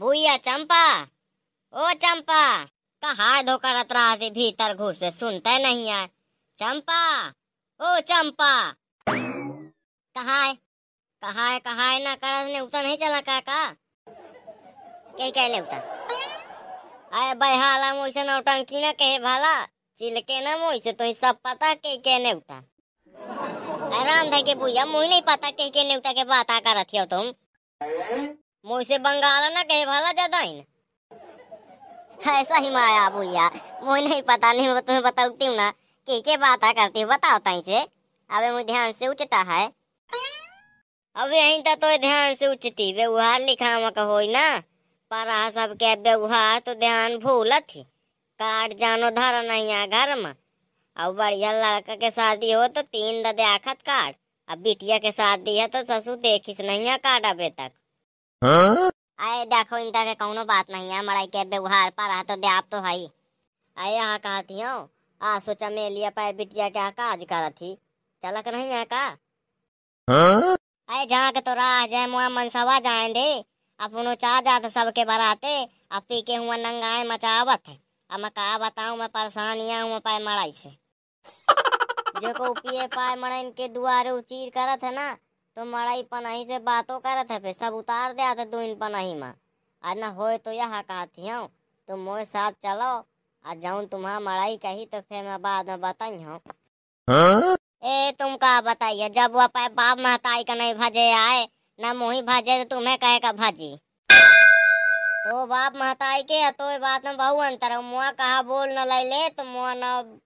भूया चंपा ओ चंपा कहा तो धोकर अतरा से भीतर घुस सुनते नहीं है चंपा ओ चंपा कहा है कहा है कहा है ना करा ने उतर नहीं चला का का कहीं कहीं नहीं उतर अरे बहाला मुझसे नौटंकी ना कहे भाला चिलके ना मुझसे तो सब पता कहीं कह नहीं उतर आराम था के भूया मुझे नहीं पता कहीं कहीं नहीं उतर के बात आ कर रथियो तुम मुझसे बंगाल ना कहे भला ज्यादा ही ऐसा ही माया भूया मुझे नहीं पता नहीं मैं तुम्हें बताती हूँ ना के के बात करती हूँ बताओ ताई से अबे मुझे ध्यान से उचटा है अब यही तो तो ध्यान से उचटी व्यवहार लिखा मक हो ना पर सब के व्यवहार तो ध्यान भूल थी काट जानो धर नहीं आ घर में और बढ़िया लड़का के शादी हो तो तीन ददे आखत काट अब बिटिया के शादी है तो ससुर देखिस नहीं आ काट अबे तक हाँ? देखो इनका के कौनो बात नहीं है मराई के व्यवहार पर आ तो दे आप तो भाई अरे यहाँ कहा थी हो आ सोचा मैं लिया पाए बिटिया क्या काज कर करा थी चलक नहीं है का हाँ? अरे जहाँ के तो राह जाए मुआ मनसवा जाए दे अपनो चाह जात तो सबके बराते अब पी के हुआ नंगाए मचावत है अब मैं कहा बताऊ मैं परेशानियाँ हुआ पाए मराई से जो को पिए पाए मरा इनके दुआरे उचीर करत है ना तो मड़ा पनाही से बातों करत है फिर सब उतार दिया था दो इन पनाही में आज ना हो तो यह कहती हूँ तो मोए साथ चलो आज जाऊँ तुम्हारा मड़ाई कही तो फिर मैं बाद में बताई हूँ हाँ? ए तुम कहा बताइए जब वो अपने बाप महताई का नहीं भजे आए न मुही भजे तो तुम्हें कहे का भाजी तो बाप महताई के तो बात में बहु अंतर है मुआ कहा बोल न ले, ले तो मुआ न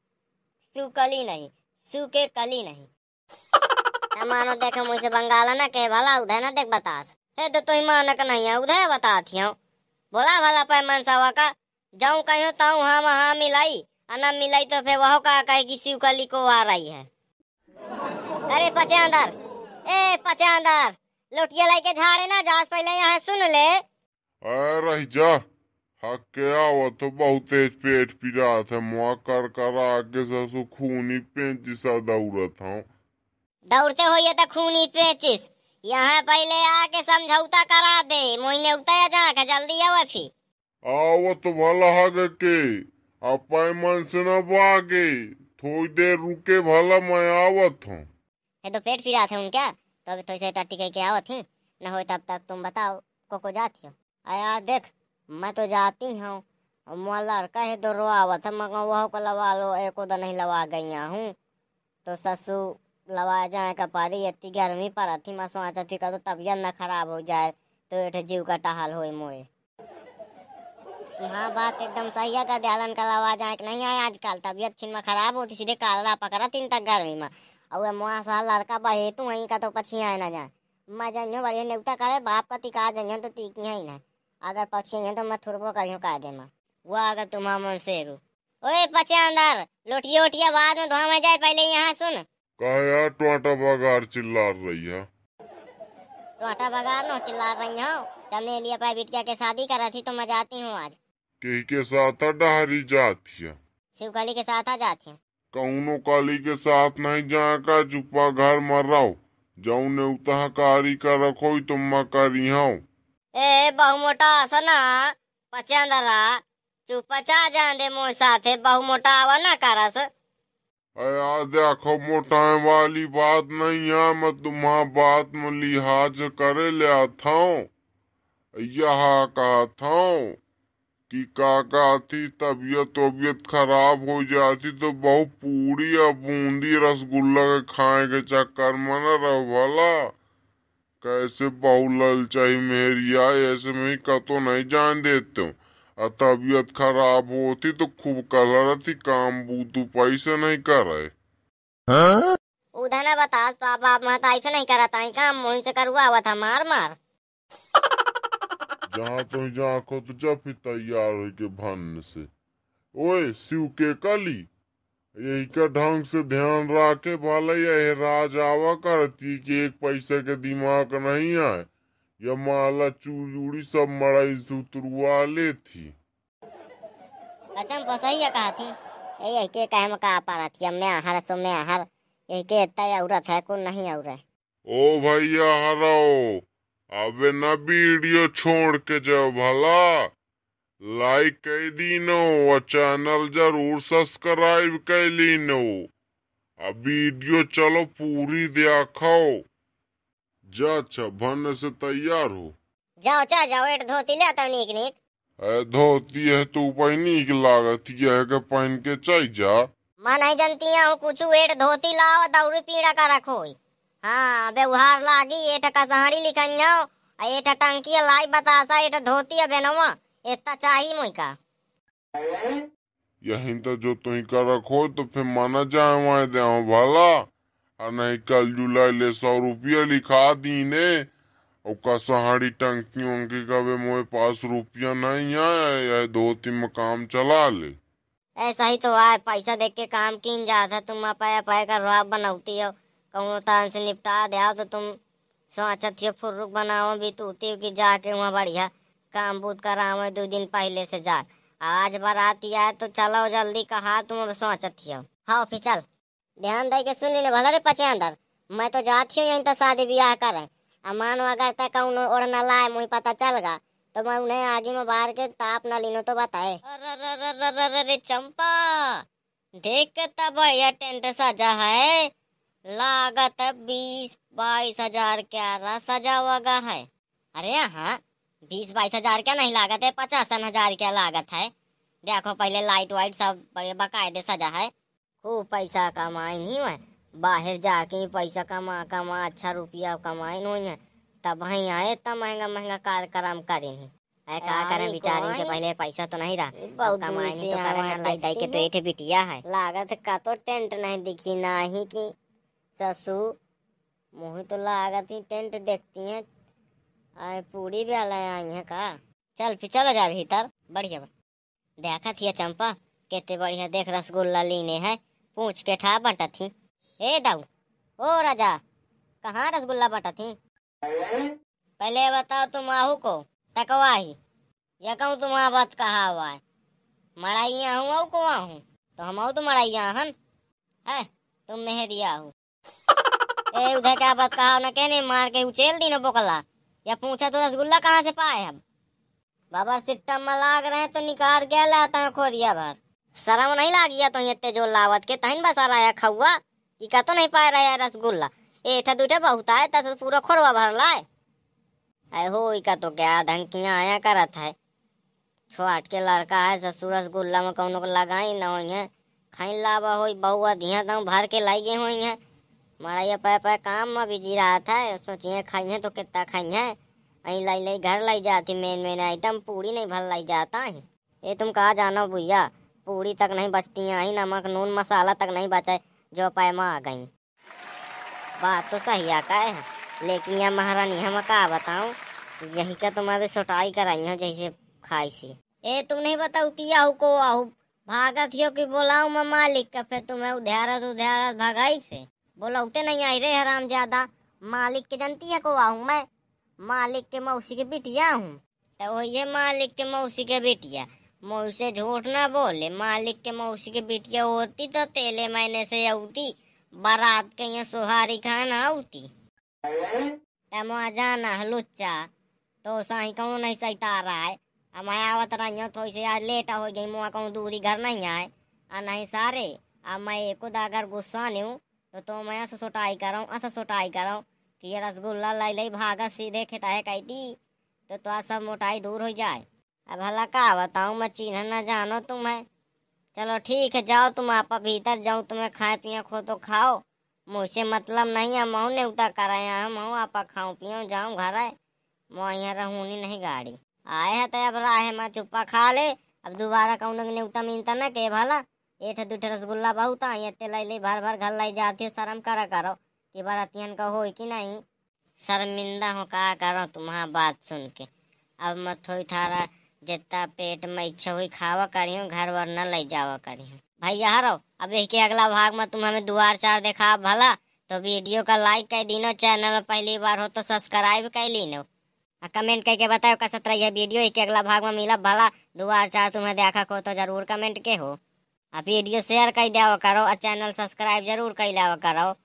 सू कली नहीं सू के कली नहीं मानो देखे मुझसे बंगाल ना के भला उधर ना देख बतास हे तो तुम मानक नहीं है उधर बताती हूँ बोला भला पै मन मनसावा का जाऊं कहियो ताऊ हां वहां मिलाई अना मिलाई तो फिर वह का कहे कि शिव कली को आ रही है अरे पचे अंदर ए पचे अंदर लोटिया लेके झाड़े ना जास पहले यहां सुन ले अरे जा हक्या आओ तो बहुत तेज पेट पीड़ा था मुआ कर कर आगे से खूनी पेंची सा दौड़ा था दौड़ते हो ये तो खूनी पेचिस यहाँ पहले आके समझौता करा दे मोइने उतर जा के जल्दी आओ फिर आओ तो भला हग के अपाय मन से न भागे थोड़ी देर रुके भला मैं आवत हूँ ये तो पेट पीड़ा थे उन क्या तो अभी थोड़ी तो से टट्टी करके आवत ही न हो तब तक तुम बताओ को को जाती हो आया देख मैं तो जाती हूँ मोहल्ला कहे है तो रो आवत है मगर वह को लवा लो एक तो नहीं लवा गई हूँ तो ससु लवा जाए कपारी इतनी गर्मी पर अथी मस वाचा थी तो तबियत ना खराब हो जाए तो एठ जीव का टहल हो मोए तो हाँ बात एकदम सही है का दयालन का लवा जाए कि नहीं है आजकल तबियत छीन में खराब होती सीधे कालरा पकड़ा तीन तक गर्मी में और वह मुआ सा लड़का बहे तू वहीं का तो पछिया आए ना जाए मैं जाइयो बढ़िया नियुक्ता करे बाप का तिका जाइयो तो तीखी है ना अगर आई तो मैं थुरबो करियो का दे माँ वो अगर तुम्हारा मन से रू ओए पछे अंदर लोटिया उठिया बाद में में जाए पहले यहाँ सुन कहा यार टोटा बगार चिल्ला रही है टोटा बगार नो चिल्ला रही हो जब मैं लिया भाई बिटिया के शादी करा थी तो मैं जाती हूँ आज के के साथ डहरी जाती है शिव काली के साथ आ जाती हूँ कौनो काली के साथ नहीं जाए का चुप्पा घर मर रहा हूँ जाऊ ने उतहा कारी का रखो तुम तो मैं करी हूँ ए बहु मोटा सना पचांदरा चुपचा जान दे मोर साथे बहु मोटा आवा ना करस अरे देखो मोटाए वाली बात नहीं है मैं तुम्हारा बात में लिहाज कर लिया था यह कहा था कि काका थी तबियत तबीयत खराब हो जाती तो बहु पूरी या बूंदी रसगुल्ला के खाए के चक्कर में न रह भला कैसे बहु ललचाई मेहरिया ऐसे में कतो नहीं जान देते हूँ तबीयत खराब होती तो खूब कह रही काम बूतू पैसे नहीं करे हाँ? उधर बता तो आप आप मत ऐसे नहीं करता है काम मोही से करुआ हुआ था मार मार जहाँ तो जहाँ को तो जब ही तैयार हो के भन्न से ओए शिव के कली यही का ढंग से ध्यान रखे भले यह राज आवा करती कि एक पैसे के दिमाग नहीं आए यमाला चूड़ी सब मड़ाई सुतरुआ ले थी अचम कहा थी यही के पा रहा थी हर सो हर यही के इतना औरत है नहीं और ओ भैया हरो अबे ना वीडियो छोड़ के जाओ भला लाइक कर दीनो और चैनल जरूर सब्सक्राइब कर लीनो अब वीडियो चलो पूरी देखो जा अच्छा भरने से तैयार हो जाओ चा जाओ एट धोती ले आता नीक नीक ए धोती है तो ऊपर नीक लागत ये के पहन के चाय जा मैं नहीं जानती हूँ कुछ एट धोती लाओ दौड़ी पीड़ा का रखो हाँ व्यवहार लागी एट कसहरी लिखन जाओ एट टंकी लाई बतासा एट धोती है बेनवा इतना चाहिए मुई का यही तो जो तुम कर रखो तो फिर माना जाए वहाँ दे भला अने कल जुलाई ले सौ रुपया लिखा दी ने सहाड़ी टंकी वंकी का वे मोए पास रुपया नहीं आया दो तीन मकाम चला ले ऐसा ही तो आए पैसा देख के काम की जाता तुम अपाय पाया का रुआ बनाती हो कहूँ तान तो से निपटा दिया तो तुम सोचा थी फुर्रुक बनाओ भी तो तूती की जाके वहाँ बढ़िया काम बूत कराओ दो दिन पहले से जा आज आती है तो चलो जल्दी कहा तुम सोचत हो हाँ फिर चल ध्यान दे के सुन लेने भला रे पचे अंदर मैं तो जाती हूँ यहीं तक शादी ब्याह करे अब मानो अगर तक ओढ़ना लाए मुझे पता चल गा तो मैं उन्हें आगे में बाहर के ताप ना लीनो तो बताए अरे चंपा देख तब बढ़िया टेंट सजा है लागत बीस बाईस हजार क्या सजा हुआ है अरे हाँ बीस बाईस हजार क्या नहीं लागत है पचासन हजार क्या लागत है देखो पहले लाइट वाइट सब बड़े बकायदे सजा है खूब पैसा कमाइन ही मैं बाहर जाके पैसा कमा कमा अच्छा रुपया कमाइन हुई है तब ही आए तब महंगा महंगा कार्यक्रम करें ही का बिचारी के पहले पैसा तो नहीं रहा तो तो बिटिया है लागत का तो टेंट नहीं दिखी ना ही की ससु मुही तो लागत ही टेंट देखती है आए पूरी बेल आई है का चल फिर चलो जा भीतर बढ़िया देखा थी चंपा कितने बढ़िया देख रसगुल्ला लेने है पूछ के ठा बांटा थी ए दाऊ ओ राजा कहाँ रसगुल्ला बांटा थी पहले बताओ तुम आहू को तकवा ही या कहूँ तुम बात कहा हुआ है मराइया हूँ आऊ को आहू तो हम आऊ तो मराइया हन है तुम मेहरिया हूँ ए उधर क्या बात कहा ना कहने मार के उचेल दी ना बोकला या पूछा तो रसगुल्ला कहाँ से पाए हम बाबा सिट्टा में लाग रहे तो निकाल गया लाता खोरिया भर शर्म नहीं गया तो इतने जोर लावत के तहन बसा रहा खौवा कि तो नहीं पा रहा रसगुल्ला एठा दूठे बहुत आए तस पूरा खोरवा भर लाए अरे हो का तो क्या धमकियाँ आया करत है छोट के लड़का है ससुर रसगुल्ला में कौन लगाई न हुई है खाई लावा हो बहुआ धिया तो भर के लाई गए हुई हैं मारा ये पै पै काम में बिजी रहा था सोचिए खाई है तो कितना खाई है अहीं लाई लाई घर लाई जाती मेन मेन आइटम पूरी नहीं भर लाई जाता है ये तुम कहाँ जाना भैया पूरी तक नहीं बचती है आई नमक नून मसाला तक नहीं बचा जो पैमा आ गई बात तो सही आका है लेकिन यह महारानी हम का बताऊँ यही का तुम तो अभी सोटाई कराई हो जैसे खाई सी ए तुम नहीं बताऊ कि आहू को आहू भागा हो कि बोलाऊ मैं मालिक का फिर तुम्हें उधारत उधारत भगाई फिर बोलौते नहीं आई रे हराम ज्यादा मालिक के जनती है को आहू मैं मालिक के मौसी के बिटिया हूँ तो वही मालिक के मौसी के बेटिया से झूठ ना बोले मालिक के मौसी के बिटिया होती तो तेले महीने से औती बारात के यहाँ सुहारी खाना औती जाना जाना लुच्चा तो सही कहूँ नहीं सही तारा है मैं आवत रही थोड़ी से आज लेट हो गई मुआ कहूँ दूरी घर नहीं आए और नहीं सारे अब मैं एक अगर गुस्सा नहीं हूँ तो तो मैं ऐसा सुटाई कराऊँ ऐसा सुटाई कराऊँ कि ये रसगुल्ला लाई लाई भागा सीधे खेता है कहती तो तो सब मोटाई दूर हो जाए अब भला का बताऊँ मैं चिन्ह न जानो तुम्हें चलो ठीक है जाओ तुम आप भीतर जाओ तुम्हें खाए पिए खो तो खाओ मुझसे मतलब नहीं है मऊ ने उतर कर आया है मऊ आप खाऊं पियो जाऊँ घर आए मऊ यहाँ रहूनी नहीं गाड़ी आए है तो अब राह है मैं चुप्पा खा ले अब दोबारा कहूँ ने उतर मिनता तो न के भला एठ दूठ रसगुल्ला बहुत आई इतने लाई ले भर भर घर लाई जाती हो शर्म करा करो कि बरातियन का हो कि नहीं शर्मिंदा हो कहा करो तुम्हारा बात सुन के अब मैं थोड़ी थारा जितना पेट में इच्छा हुई खावा करी हूँ घर वर न ले जावा करी हूँ भैया हरो अब एक के अगला भाग में तुम हमें दुआर चार देखा भला तो वीडियो का लाइक कर दीनो चैनल में पहली बार हो तो सब्सक्राइब कर लीनो आ कमेंट करके बताओ कसत रही है वीडियो के अगला भाग में मिला भला दुआर चार तुम्हें देखा हो तो जरूर कमेंट के हो और वीडियो शेयर कर दिया करो और चैनल सब्सक्राइब जरूर कर लिया करो